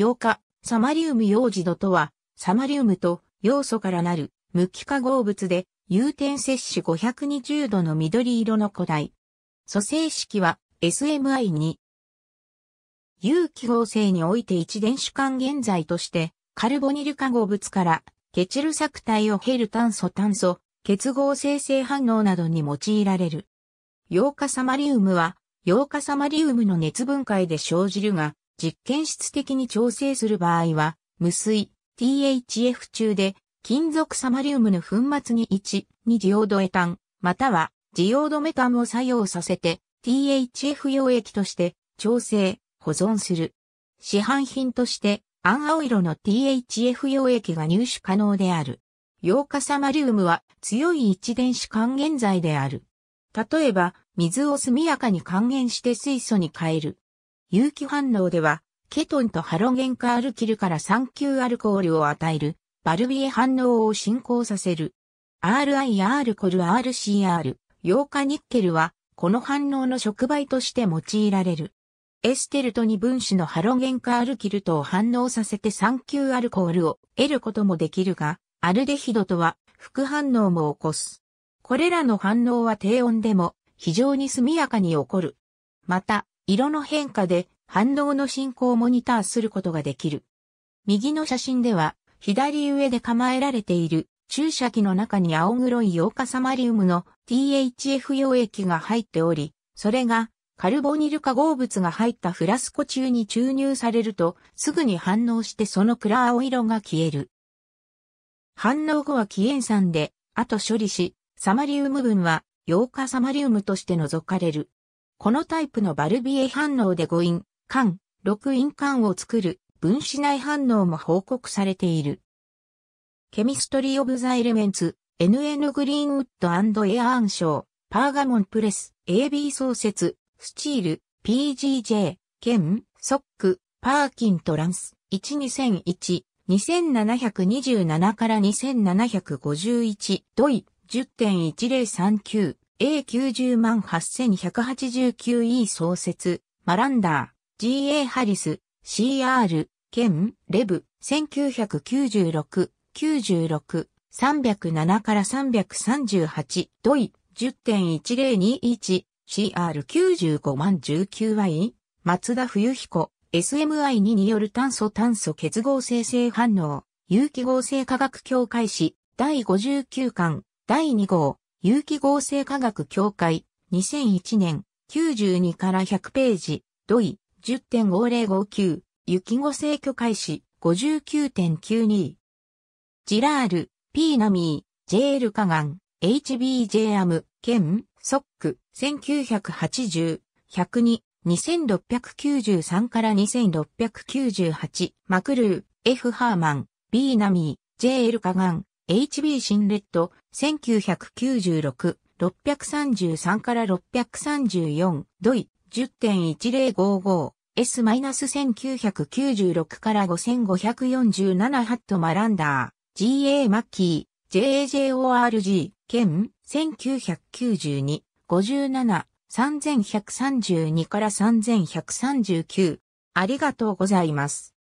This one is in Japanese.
8日、サマリウム溶児度とは、サマリウムと要素からなる無機化合物で、有点摂取520度の緑色の古代。組成式は SMI2。有機合成において一電子間現在として、カルボニル化合物からケチル作体を経る炭素炭素、結合生成反応などに用いられる。ヨ化サマリウムは、ヨ化サマリウムの熱分解で生じるが、実験室的に調整する場合は、無水、THF 中で、金属サマリウムの粉末に1、2ジオードエタン、またはジオードメタンを作用させて、THF 溶液として調整、保存する。市販品として、アン青色の THF 溶液が入手可能である。溶化サマリウムは強い一電子還元剤である。例えば、水を速やかに還元して水素に変える。有機反応では、ケトンとハロゲンカアルキルから酸球アルコールを与える、バルビエ反応を進行させる。RIR コル RCR、ヨ化ニッケルは、この反応の触媒として用いられる。エステルトに分子のハロゲンカアルキルとを反応させて酸球アルコールを得ることもできるが、アルデヒドとは副反応も起こす。これらの反応は低温でも非常に速やかに起こる。また、色の変化で反応の進行をモニターすることができる。右の写真では、左上で構えられている注射器の中に青黒いヨ化サマリウムの THF 溶液が入っており、それがカルボニル化合物が入ったフラスコ中に注入されるとすぐに反応してその暗青色が消える。反応後はキエン酸で後処理し、サマリウム分は溶化サマリウムとして除かれる。このタイプのバルビエ反応で誤飲、間、6ン間を作る分子内反応も報告されている。ケミストリー・オブ・ザ・エレメンツ、NN グリーンウッドエアアンー、パーガモンプレス、AB 創設、スチール、PGJ、ケン、ソック、パーキントランス、12001、2727から2751、ドイ、10.1039。A90 万8189 E 創設、マランダー、GA ハリス、CR、ケン、レブ、1996、96、307から338、ドイ、10.1021、CR95 万 19Y、松田冬彦、SMI2 による炭素炭素結合生成反応、有機合成化学協会史、第59巻、第2号、有機合成科学協会、2001年、92から100ページ、土井、10.5059、雪合成許開始、59.92。ジラール、ピーナミー、JL ールカガン、HBJ アム、ケン、ソック、1980、102、2693から2698、マクルー、F ハーマン、ビーナミー、J l ルカガン、HB 新レッド、1996、633から634、ドイ、10.1055、S-1996 から5547ハットマランダー、GA マッキー、JAJORG、県、1992、57、3132から3139。ありがとうございます。